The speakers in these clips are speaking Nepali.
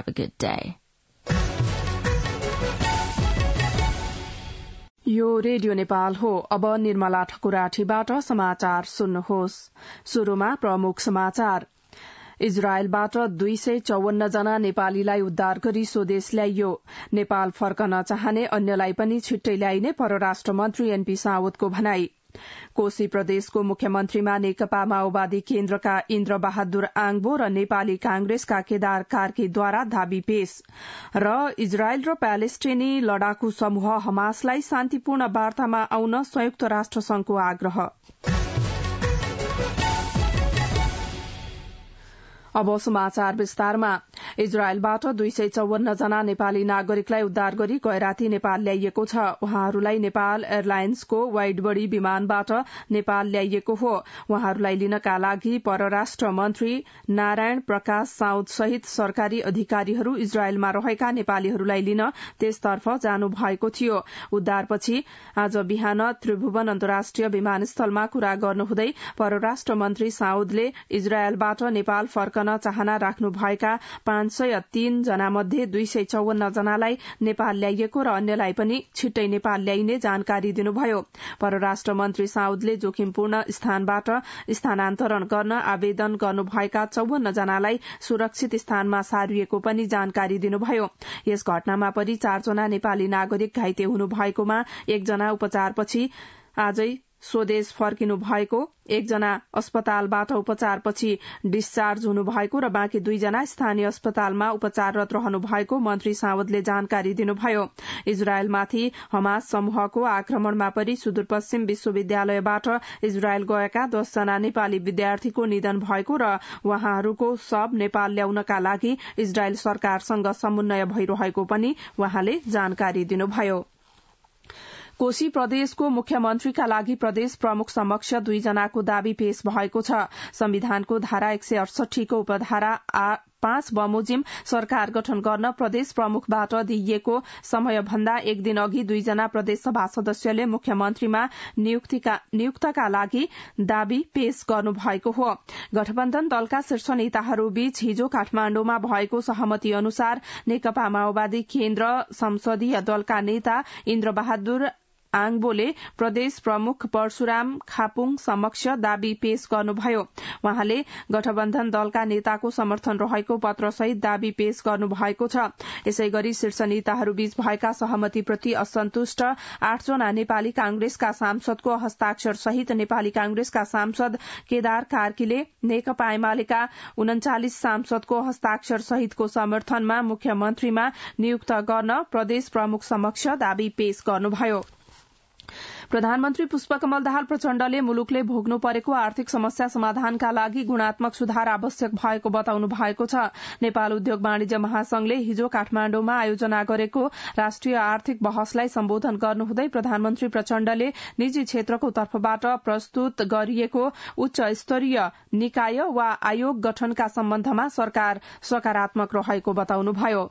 Have a good day. यो रेडियो नेपाल हो अब निर्मला ठकुराठीबाट समाचार सुन्नुहोस् शुरूमा प्रमुख समाचार इजरायलबाट दुई सय चौवन्न जना नेपालीलाई उद्धार गरी स्वदेश ल्याइयो नेपाल फर्कन चाहने अन्यलाई पनि छिट्टै ल्याइने परराष्ट्र मन्त्री एनपी सावतको भनाई कोशी प्रदेशको मुख्यमन्त्रीमा नेकपा माओवादी केन्द्रका इन्द्र बहादुर आङबो र नेपाली कांग्रेसका केदार कार्कीद्वारा धाबी पेश र इजरायल र प्यालेस्टिनी लडाकु समूह हमासलाई शान्तिपूर्ण वार्तामा आउन संयुक्त राष्ट्र संघको आग्रह अब समाचार विस्तारमा इजरायलबाट दुई सय चौवन्न जना नेपाली नागरिकलाई उद्धार गरी गैराती नेपाल ल्याइएको छ उहाँहरूलाई नेपाल एयरलाइन्सको बड़ी विमानबाट नेपाल ल्याइएको हो उहाँहरूलाई लिनका लागि परराष्ट्र मन्त्री नारायण प्रकाश साउद सहित सरकारी अधिकारीहरू इजरायलमा रहेका नेपालीहरूलाई लिन त्यसतर्फ जानु भएको थियो उद्धारपछि आज बिहान त्रिभुवन अन्तर्राष्ट्रिय विमानस्थलमा कुरा गर्नुहुँदै परराष्ट्र मन्त्री साउदले इजरायलबाट नेपाल फर्कन चाहना राख्नुभएका पाँच पाँच सय तीन जना मध्ये दुई सय चौवन्न जनालाई नेपाल ल्याइएको र अन्यलाई पनि छिट्टै नेपाल ल्याइने जानकारी दिनुभयो परराष्ट्र मन्त्री साउदले जोखिमपूर्ण स्थानबाट स्थानान्तरण गर्न आवेदन गर्नुभएका चौवन्न जनालाई सुरक्षित स्थानमा सारिएको पनि जानकारी दिनुभयो यस घटनामा पनि चारजना नेपाली नागरिक घाइते हुनु भएकोमा एकजना उपचारपछि आजै स्वदेश फर्किनु भएको एकजना अस्पतालबाट उपचारपछि डिस्चार्ज हुनु भएको र बाँकी दुईजना स्थानीय अस्पतालमा उपचाररत रहनु भएको मन्त्री सावतले जानकारी दिनुभयो इजरायलमाथि हमास समूहको आक्रमणमा परि सुदूरपश्चिम विश्वविद्यालयबाट इजरायल गएका दसजना नेपाली विद्यार्थीको निधन भएको र उहाँहरूको शब नेपाल ल्याउनका लागि इजरायल सरकारसँग समन्वय भइरहेको पनि उहाँले जानकारी दिनुभयो कोशी प्रदेशको मुख्यमन्त्रीका लागि प्रदेश प्रमुख समक्ष दुईजनाको दावी पेश भएको छ संविधानको धारा एक सय अडसठीको उपधारा पाँच बमोजिम सरकार गठन गर्न प्रदेश प्रमुखबाट दिइएको समयभन्दा एक दिन अघि दुईजना सभा सदस्यले मुख्यमन्त्रीमा नियुक्तका लागि दावी पेश गर्नु भएको हो गठबन्धन दलका शीर्ष नेताहरूबीच हिजो काठमाण्डुमा भएको सहमति अनुसार नेकपा माओवादी केन्द्र संसदीय दलका नेता इन्द्रबहादुर आङबोले प्रदेश प्रमुख परशुराम खापुङ समक्ष दावी पेश गर्नुभयो वहाँले गठबन्धन दलका नेताको समर्थन रहेको पत्रसहित दावी पेश गर्नुभएको छ यसै गरी शीर्ष नेताहरूबीच भएका सहमतिप्रति असन्तुष्ट आठजना नेपाली कांग्रेसका सांसदको हस्ताक्षर सहित नेपाली कांग्रेसका सांसद केदार कार्कीले नेकपा एमालेका उन्चालिस सांसदको हस्ताक्षर सहितको समर्थनमा मुख्यमन्त्रीमा नियुक्त गर्न प्रदेश प्रमुख समक्ष दावी पेश गर्नुभयो प्रधानमन्त्री पुष्पकमल दाहाल प्रचण्डले मुलुकले भोग्नु परेको आर्थिक समस्या समाधानका लागि गुणात्मक सुधार आवश्यक भएको बताउनु भएको छ नेपाल उद्योग वाणिज्य महासंघले हिजो काठमाण्डुमा आयोजना गरेको राष्ट्रिय आर्थिक बहसलाई सम्बोधन गर्नुहुँदै प्रधानमन्त्री प्रचण्डले निजी क्षेत्रको तर्फबाट प्रस्तुत गरिएको उच्च स्तरीय निकाय वा आयोग गठनका सम्बन्धमा सरकार सकारात्मक रहेको बताउनुभयो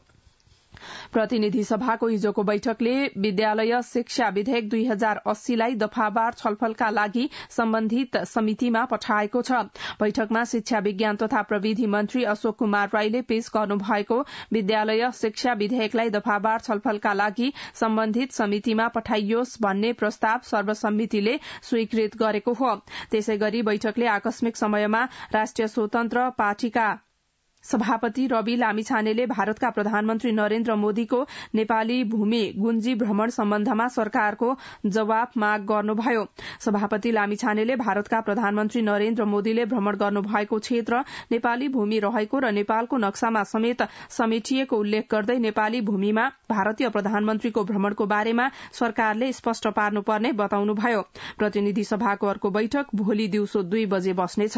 प्रतिनिधि सभाको हिजोको बैठकले विद्यालय शिक्षा विधेयक दुई हजार अस्सीलाई दफावार छलफलका लागि सम्बन्धित समितिमा पठाएको छ बैठकमा शिक्षा विज्ञान तथा प्रविधि मन्त्री अशोक कुमार राईले पेश गर्नुभएको विद्यालय शिक्षा विधेयकलाई दफावार छलफलका लागि सम्बन्धित समितिमा पठाइयोस् भन्ने प्रस्ताव सर्वसम्मतिले स्वीकृत गरेको हो त्यसै गरी बैठकले आकस्मिक समयमा राष्ट्रिय स्वतन्त्र पार्टीका सभापति रवि लामिछानेले भारतका प्रधानमन्त्री नरेन्द्र मोदीको नेपाली भूमि गुन्जी भ्रमण सम्बन्धमा सरकारको जवाब माग गर्नुभयो सभापति लामिछानेले भारतका प्रधानमन्त्री नरेन्द्र मोदीले भ्रमण गर्नुभएको क्षेत्र नेपाली भूमि रहेको र नेपालको नक्सामा समेत समेटिएको उल्लेख गर्दै नेपाली भूमिमा भारतीय प्रधानमन्त्रीको भ्रमणको बारेमा सरकारले स्पष्ट पार्नुपर्ने बताउनुभयो प्रतिनिधि सभाको अर्को बैठक भोलि दिउँसो दुई बजे बस्नेछ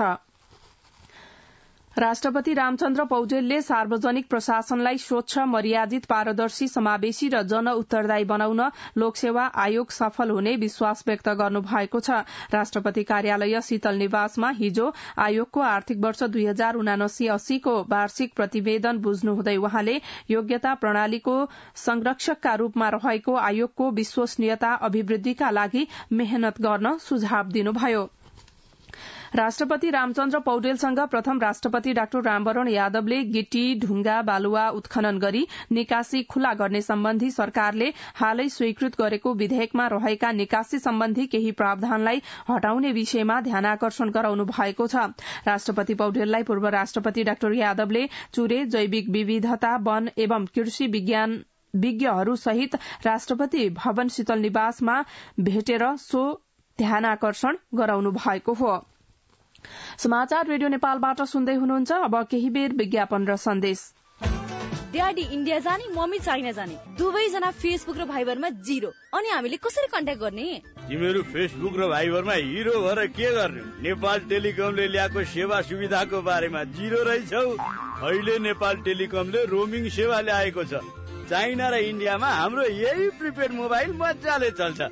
राष्ट्रपति रामचन्द्र पौडेलले सार्वजनिक प्रशासनलाई स्वच्छ मर्यादित पारदर्शी समावेशी र जन उत्तरदायी बनाउन लोकसेवा आयोग सफल हुने विश्वास व्यक्त गर्नु भएको छ राष्ट्रपति कार्यालय शीतल निवासमा हिजो आयोगको आर्थिक वर्ष दुई हजार उनासी अस्सीको वार्षिक प्रतिवेदन बुझ्नुहुँदै वहाँले योग्यता प्रणालीको संरक्षकका रूपमा रहेको आयोगको विश्वसनीयता अभिवृद्धिका लागि मेहनत गर्न सुझाव दिनुभयो राष्ट्रपति रामचन्द्र पौडेलसँग प्रथम राष्ट्रपति डाक्टर रामवरण यादवले गिटी ढुङ्गा बालुवा उत्खनन गरी निकासी खुल्ला गर्ने सम्बन्धी सरकारले हालै स्वीकृत गरेको विधेयकमा रहेका निकासी सम्बन्धी केही प्रावधानलाई हटाउने विषयमा ध्यानकर्षण गराउनु भएको छ राष्ट्रपति पौडेललाई पूर्व राष्ट्रपति डाक्टर यादवले चुरे जैविक विविधता वन एवं कृषि विज्ञान विज्ञहरू सहित राष्ट्रपति भवन शीतल निवासमा भेटेर सो ध्यानकर्षण गराउनु भएको हो समाचार रेडियो नेपालबाट सुन्दै हुनुहुन्छ अब केही बेर विज्ञापन र सन्देश ड्याडी इन्डिया जाने मम्मी चाइना जाने दुवैजना फेसबुक र भाइबरमा जिरो अनि हामीले कसरी कन्ट्याक्ट गर्ने तिमीहरू फेसबुक र भाइबरमा हिरो भएर के गर्ने नेपाल टेलिकमले ल्याएको सेवा सुविधाको बारेमा जिरो रहेछौ अहिले नेपाल टेलिकमले रोमिङ सेवा ल्याएको छ चाइना र इन्डियामा हाम्रो यही प्रिपेड मोबाइल मजाले चल्छ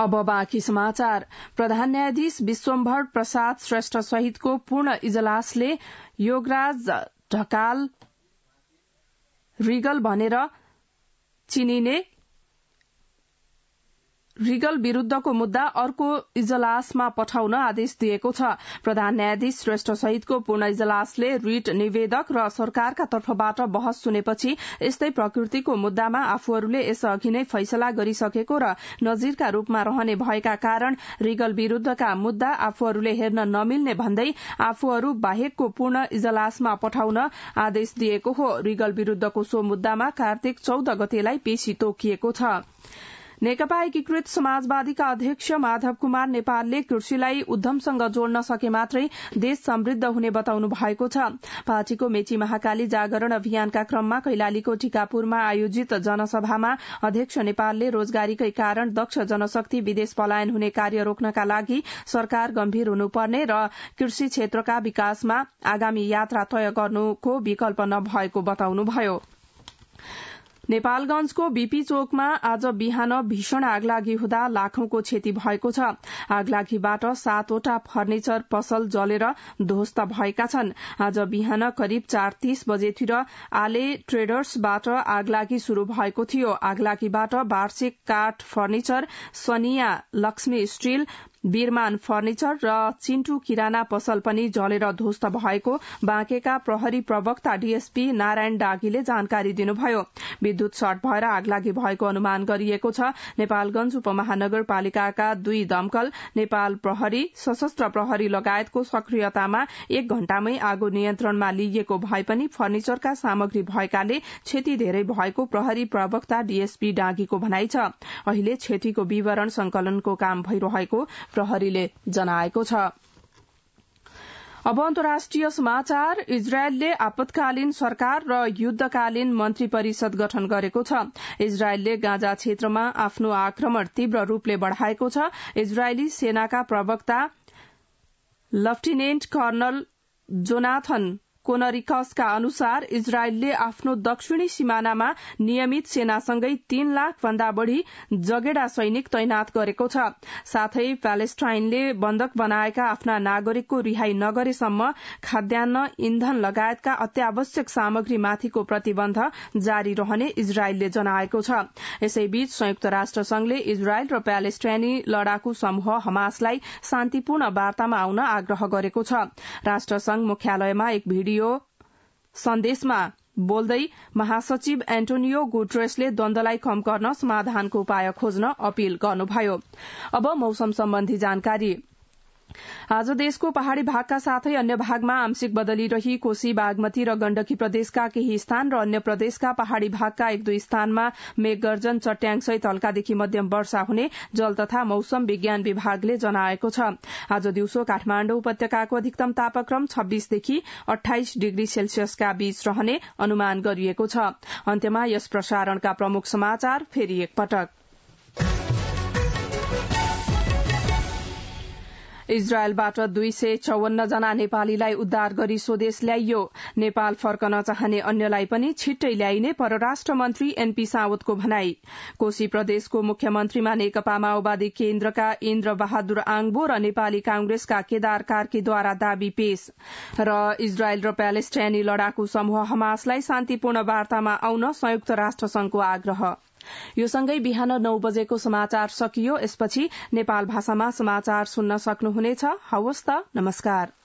अब बाँकी समाचार प्रधान न्यायाधीश विश्वम्भर प्रसाद श्रेष्ठ सहितको पूर्ण इजलासले योगराज ढकाल रिगल भनेर चिनिने रिगल विरूद्धको मुद्दा अर्को इजलासमा पठाउन आदेश दिएको छ प्रधान न्यायाधीश श्रेष्ठ सहितको पूर्ण इजलासले रिट निवेदक र सरकारका तर्फबाट बहस सुनेपछि यस्तै प्रकृतिको मुद्दामा आफूहरूले यसअघि नै फैसला गरिसकेको र नजिरका रूपमा रहने भएका कारण रिगल विरूद्धका मुद्दा आफूहरूले हेर्न नमिल्ने भन्दै आफूहरू बाहेकको पूर्ण इजलासमा पठाउन आदेश दिएको हो रिगल विरूद्धको सो मुद्दामा कार्तिक चौध गतेलाई पेशी तोकिएको छ नेकपा एकीकृत समाजवादीका अध्यक्ष माधव कुमार नेपालले कृषिलाई उद्यमसँग जोड्न सके मात्रै देश समृद्ध हुने बताउनु भएको छ पार्टीको मेची महाकाली जागरण अभियानका क्रममा कैलालीको टिकापुरमा आयोजित जनसभामा अध्यक्ष नेपालले रोजगारीकै कारण दक्ष जनशक्ति विदेश पलायन हुने कार्य रोक्नका लागि सरकार गम्भीर हुनुपर्ने र कृषि क्षेत्रका विकासमा आगामी यात्रा तय गर्नुको विकल्प नभएको बताउनुभयो नेपालगंजको बीपी चोकमा आज बिहान भीषण आगलागी हुँदा लाखौंको क्षति भएको छ आगलागीबाट सातवटा फर्निचर पसल जलेर ध्वस्त भएका छन् आज बिहान करिब चार तीस बजेतिर आले ट्रेडर्सबाट आगलागी शुरू भएको थियो आगलागीबाट वार्षिक काठ फर्निचर सनिया लक्ष्मी स्टील बिरमान फर्निचर र चिन्टु किराना पसल पनि जलेर ध्वस्त भएको बाँकेका प्रहरी प्रवक्ता डीएसपी नारायण डागीले जानकारी दिनुभयो विद्युत सर्ट भएर आगलागी भएको अनुमान गरिएको छ नेपालगंज उपमहानगरपालिकाका दुई दमकल नेपाल प्रहरी सशस्त्र प्रहरी लगायतको सक्रियतामा एक घण्टामै आगो नियन्त्रणमा लिइएको भए पनि फर्निचरका सामग्री भएकाले क्षति धेरै भएको प्रहरी प्रवक्ता डीएसपी डागीको भनाइ छ अहिले क्षतिको विवरण संकलनको काम भइरहेको प्रहरीले जनाएको छ अब अन्तर्राष्ट्रिय समाचार इजरायलले आपतकालीन सरकार र युद्धकालीन मन्त्री परिषद गठन गरेको छ इजरायलले गाँजा क्षेत्रमा आफ्नो आक्रमण तीव्र रूपले बढ़ाएको छ इजरायली सेनाका प्रवक्ता लेफ्टिनेन्ट कर्नल जोनाथन कोनरिकसका अनुसार इजरायलले आफ्नो दक्षिणी सिमानामा नियमित सेनासँगै तीन लाख भन्दा बढ़ी जगेडा सैनिक तैनात गरेको छ साथै प्यालेस्टाइनले बन्धक बनाएका आफ्ना नागरिकको रिहाई नगरेसम्म खाद्यान्न इन्धन लगायतका अत्यावश्यक सामग्रीमाथिको प्रतिबन्ध जारी रहने इजरायलले जनाएको छ यसैबीच संयुक्त राष्ट्र संघले इजरायल र प्यालेस्टाइनी लड़ाकू समूह हमासलाई शान्तिपूर्ण वार्तामा आउन आग्रह गरेको छ राष्ट्र संघ मुख्यालयमा एक रेडियो सन्देशमा बोल्दै महासचिव एन्टोनियो गुट्रेसले द्वन्दलाई कम गर्न समाधानको उपाय खोज्न अपील गर्नुभयो अब मौसम सम्बन्धी जानकारी आज देशको पहाड़ी भागका साथै अन्य भागमा आंशिक बदली रही कोशी बागमती र गण्डकी प्रदेशका केही स्थान र अन्य प्रदेशका पहाड़ी भागका एक दुई स्थानमा मेघगर्जन चट्याङसहित हल्कादेखि मध्यम वर्षा हुने जल तथा मौसम विज्ञान विभागले जनाएको छ आज दिउँसो काठमाण्डु उपत्यकाको अधिकतम तापक्रम छब्बीसदेखि अठाइस डिग्री सेल्सियसका बीच रहने अनुमान गरिएको छ अन्त्यमा यस प्रसारणका प्रमुख समाचार फेरि एकपटक इजरायलबाट दुई सय चौवन्न जना नेपालीलाई उद्धार गरी स्वदेश ल्याइयो नेपाल फर्कन चाहने अन्यलाई पनि छिट्टै ल्याइने परराष्ट्र मन्त्री एनपी सावतको भनाई कोशी प्रदेशको मुख्यमन्त्रीमा नेकपा माओवादी केन्द्रका इन्द्र बहादुर आङबो र नेपाली कांग्रेसका केदार कार्कीद्वारा दावी पेश र इजरायल र प्यालेस्टाइनी लड़ाकु समूह हमासलाई शान्तिपूर्ण वार्तामा आउन संयुक्त राष्ट्र संघको आग्रह यो सँगै बिहान नौ बजेको समाचार सकियो यसपछि नेपाल भाषामा समाचार सुन्न सक्नुहुनेछ हवस् त नमस्कार